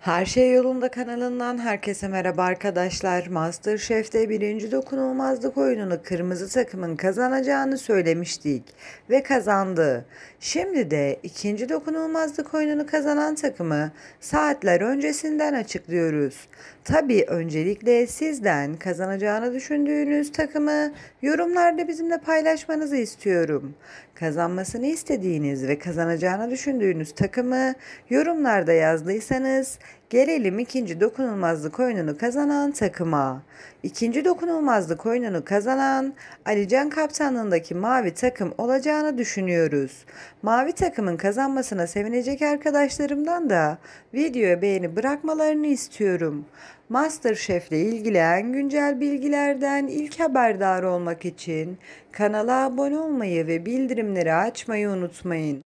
Her Şey Yolunda kanalından herkese merhaba arkadaşlar. Masterchef'te birinci dokunulmazlık oyununu kırmızı takımın kazanacağını söylemiştik ve kazandı. Şimdi de ikinci dokunulmazlık oyununu kazanan takımı saatler öncesinden açıklıyoruz. Tabi öncelikle sizden kazanacağını düşündüğünüz takımı yorumlarda bizimle paylaşmanızı istiyorum. Kazanmasını istediğiniz ve kazanacağını düşündüğünüz takımı yorumlarda yazdıysanız Gelelim ikinci dokunulmazlık oyununu kazanan takıma. İkinci dokunulmazlık oyununu kazanan Alican kaptanlığındaki mavi takım olacağını düşünüyoruz. Mavi takımın kazanmasına sevinecek arkadaşlarımdan da videoya beğeni bırakmalarını istiyorum. Masterchef ile ilgilen güncel bilgilerden ilk haberdar olmak için kanala abone olmayı ve bildirimleri açmayı unutmayın.